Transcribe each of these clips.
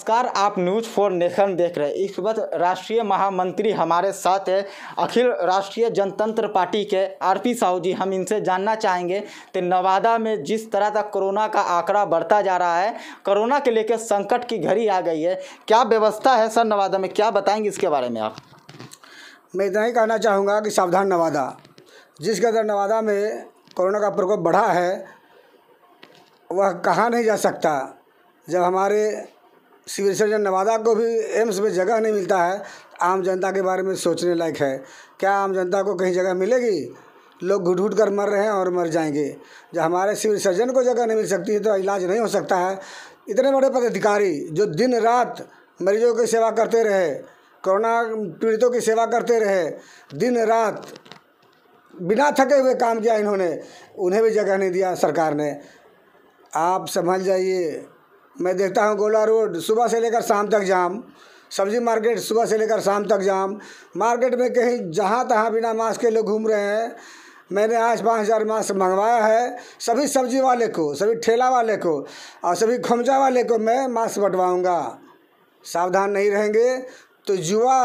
नमस्कार आप news for nation देख रहे हैं इस वक्त राष्ट्रीय महामंत्री हमारे साथ है अखिल राष्ट्रीय जनतंत्र पार्टी के आरपी साहू जी हम इनसे जानना चाहेंगे कि नवादा में जिस तरह का कोरोना का आंकड़ा बढ़ता जा रहा है कोरोना के लेकर संकट की घड़ी आ गई है क्या व्यवस्था है सर नवादा में क्या बताएंगे इसके बारे में आप मैं इतना ही कहना चाहूँगा कि सावधान नवादा जिस कदर नवादा में कोरोना का प्रकोप बढ़ा है वह कहाँ नहीं जा सकता जब हमारे सिविल सर्जन नवादा को भी एम्स में जगह नहीं मिलता है आम जनता के बारे में सोचने लायक है क्या आम जनता को कहीं जगह मिलेगी लोग घुट घुट कर मर रहे हैं और मर जाएंगे जब हमारे सिविल सर्जन को जगह नहीं मिल सकती है तो इलाज नहीं हो सकता है इतने बड़े पदाधिकारी जो दिन रात मरीजों की सेवा करते रहे कोरोना पीड़ितों की सेवा करते रहे दिन रात बिना थके हुए काम किया इन्होंने उन्हें भी जगह नहीं दिया सरकार ने आप समझ जाइए मैं देखता हूँ गोला रोड सुबह से लेकर शाम तक जाम सब्जी मार्केट सुबह से लेकर शाम तक जाम मार्केट में कहीं जहाँ तहाँ बिना मास्क के लोग घूम रहे हैं मैंने आज पाँच हज़ार मास्क मंगवाया है सभी सब्जी वाले को सभी ठेला वाले को और सभी खमजा वाले को मैं मास्क बंटवाऊँगा सावधान नहीं रहेंगे तो युवा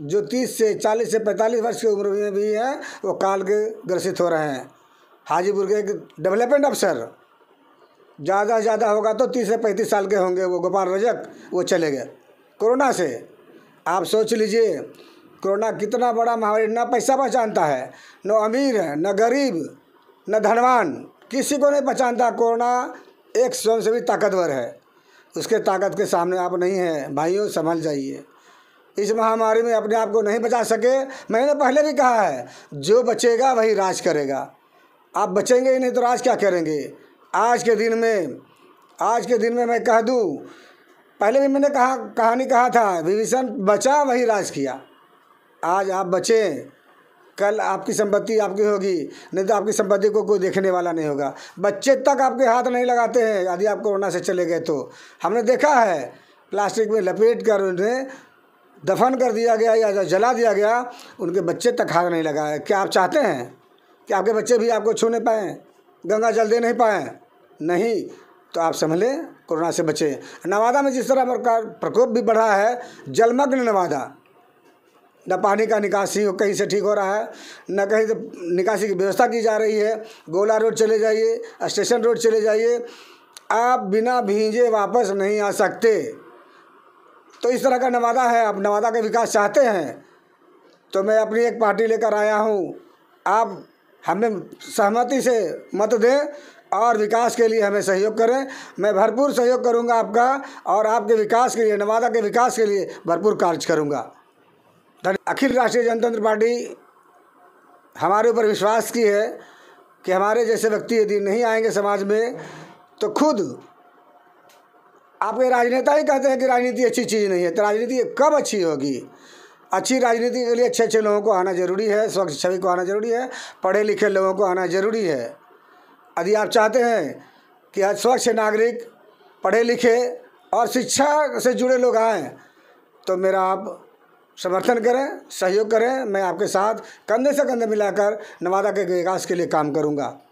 जो तीस से चालीस से पैंतालीस वर्ष की उम्र में भी हैं वो काल के ग्रसित हो रहे हैं हाजीपुर के एक डेवलपमेंट अफसर ज़्यादा ज़्यादा होगा तो तीस से पैंतीस साल के होंगे वो गोपाल रजक वो चले गए कोरोना से आप सोच लीजिए कोरोना कितना बड़ा महामारी ना पैसा पहचानता है न अमीर है न गरीब न धनवान किसी को नहीं पहचानता कोरोना एक स्वयं से भी ताकतवर है उसके ताकत के सामने आप नहीं हैं भाइयों संभल जाइए इस महामारी में अपने आप को नहीं बचा सके मैंने पहले भी कहा है जो बचेगा वही राज करेगा आप बचेंगे ही नहीं तो राज क्या करेंगे आज के दिन में आज के दिन में मैं कह दूँ पहले भी मैंने कहा कहानी कहा था विभीषण बचा वही राज किया आज आप बचें कल आपकी संपत्ति आपकी होगी नहीं तो आपकी संपत्ति को कोई देखने वाला नहीं होगा बच्चे तक आपके हाथ नहीं लगाते हैं यदि आप कोरोना से चले गए तो हमने देखा है प्लास्टिक में लपेट कर उन्हें दफन कर दिया गया या जला दिया गया उनके बच्चे तक हाथ नहीं लगाए क्या आप चाहते हैं कि आपके बच्चे भी आपको छूने पाएँ गंगा जल दे नहीं पाएँ नहीं तो आप समझ लें कोरोना से बचें नवादा में जिस तरह का प्रकोप भी बढ़ा है जलमग्न नवादा न पानी का निकासी हो कहीं से ठीक हो रहा है न कहीं से निकासी की व्यवस्था की जा रही है गोला रोड चले जाइए स्टेशन रोड चले जाइए आप बिना भींजे वापस नहीं आ सकते तो इस तरह का नवादा है आप नवादा का विकास चाहते हैं तो मैं अपनी एक पार्टी लेकर आया हूँ आप हमें सहमति से मत दें और विकास के लिए हमें सहयोग करें मैं भरपूर सहयोग करूंगा आपका और आपके विकास के लिए नवादा के विकास के लिए भरपूर कार्य करूंगा अखिल राष्ट्रीय जनतंत्र पार्टी हमारे ऊपर विश्वास की है कि हमारे जैसे व्यक्ति यदि नहीं आएंगे समाज में तो खुद आपके राजनेता ही कहते हैं कि राजनीति अच्छी चीज़ नहीं है तो राजनीति कब अच्छी होगी अच्छी राजनीति के लिए अच्छे अच्छे लोगों को आना ज़रूरी है स्वच्छ छवि को आना ज़रूरी है पढ़े लिखे लोगों को आना ज़रूरी है यदि आप चाहते हैं कि आज स्वच्छ नागरिक पढ़े लिखे और शिक्षा से जुड़े लोग आएँ तो मेरा आप समर्थन करें सहयोग करें मैं आपके साथ कंधे से कंधे मिलाकर नवादा के विकास के लिए काम करूँगा